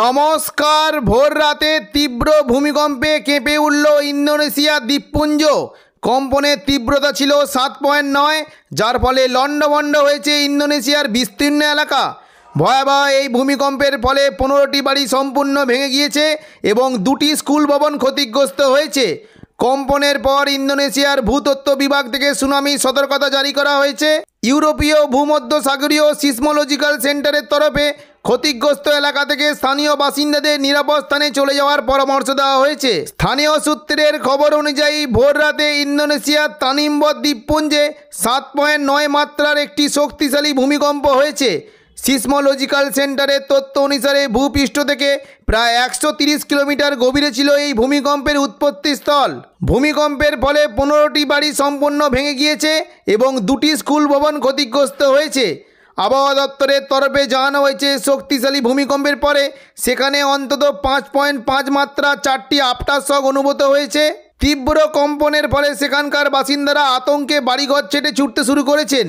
নমস্কার ভোর রাতে তীব্র ভূমিকম্পে কেঁপে উঠল ইন্দোনেশিয়া দ্বীপপুঞ্জ কম্পনের তীব্রতা ছিল সাত পয়েন্ট নয় যার ফলে লণ্ডভণ্ড হয়েছে ইন্দোনেশিয়ার বিস্তীর্ণ এলাকা ভয়াবহ এই ভূমিকম্পের ফলে পনেরোটি বাড়ি সম্পূর্ণ ভেঙে গিয়েছে এবং দুটি স্কুল ভবন ক্ষতিগ্রস্ত হয়েছে কম্পনের পর ইন্দোনেশিয়ার ভূতত্ত্ব বিভাগ থেকে সুনামি সতর্কতা জারি করা হয়েছে ইউরোপীয় ভূমধ্যসাগরীয় সিসমোলজিক্যাল সেন্টারের তরফে ক্ষতিগ্রস্ত এলাকা থেকে স্থানীয় বাসিন্দাদের নিরাপদ স্থানে চলে যাওয়ার পরামর্শ দেওয়া হয়েছে স্থানীয় সূত্রের খবর অনুযায়ী ভোর রাতে ইন্দোনেশিয়ার তানিম্বর দ্বীপপুঞ্জে সাত পয়েন্ট নয় মাত্রার একটি শক্তিশালী ভূমিকম্প হয়েছে সিসমোলজিক্যাল সেন্টারের তথ্য অনুসারে ভূপৃষ্ঠ থেকে প্রায় একশো কিলোমিটার গভীরে ছিল এই ভূমিকম্পের উৎপত্তিস্থল ভূমিকম্পের ফলে পনেরোটি বাড়ি সম্পূর্ণ ভেঙে গিয়েছে এবং দুটি স্কুল ভবন ক্ষতিগ্রস্ত হয়েছে আবহাওয়া দপ্তরের তরফে জানানো হয়েছে শক্তিশালী ভূমিকম্পের পরে সেখানে অন্তত পাঁচ পয়েন্ট পাঁচ মাত্রা চারটি আফটার শক অনুভূত হয়েছে তীব্র কম্পনের ফলে সেখানকার বাসিন্দারা আতঙ্কে বাড়িঘর ছেটে ছুটতে শুরু করেছেন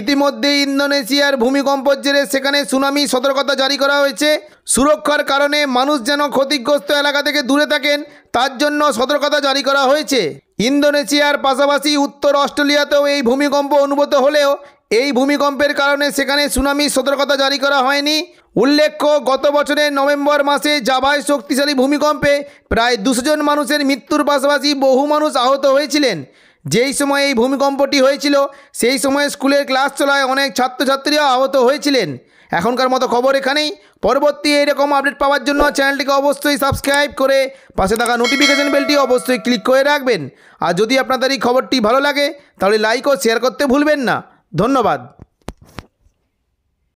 ইতিমধ্যে ইন্দোনেশিয়ার ভূমিকম্পর জেরে সেখানে সুনামি সতর্কতা জারি করা হয়েছে সুরক্ষার কারণে মানুষ যেন ক্ষতিগ্রস্ত এলাকা থেকে দূরে থাকেন তার জন্য সতর্কতা জারি করা হয়েছে ইন্দোনেশিয়ার পাশাপাশি উত্তর অস্ট্রেলিয়াতেও এই ভূমিকম্প অনুভূত হলেও এই ভূমিকম্পের কারণে সেখানে সুনামি সতর্কতা জারি করা হয়নি উল্লেখ্য গত বছরের নভেম্বর মাসে জাভায় শক্তিশালী ভূমিকম্পে প্রায় দুশো জন মানুষের মৃত্যুর পাশাপাশি বহু মানুষ আহত হয়েছিলেন যেই সময় এই ভূমিকম্পটি হয়েছিল সেই সময় স্কুলের ক্লাস চলায় অনেক ছাত্রছাত্রীরা আহত হয়েছিলেন এখনকার মতো খবর এখানেই পরবর্তী এইরকম আপডেট পাওয়ার জন্য চ্যানেলটিকে অবশ্যই সাবস্ক্রাইব করে পাশে থাকা নোটিফিকেশান বেলটি অবশ্যই ক্লিক করে রাখবেন আর যদি আপনাদের এই খবরটি ভালো লাগে তাহলে লাইক ও শেয়ার করতে ভুলবেন না ধন্যবাদ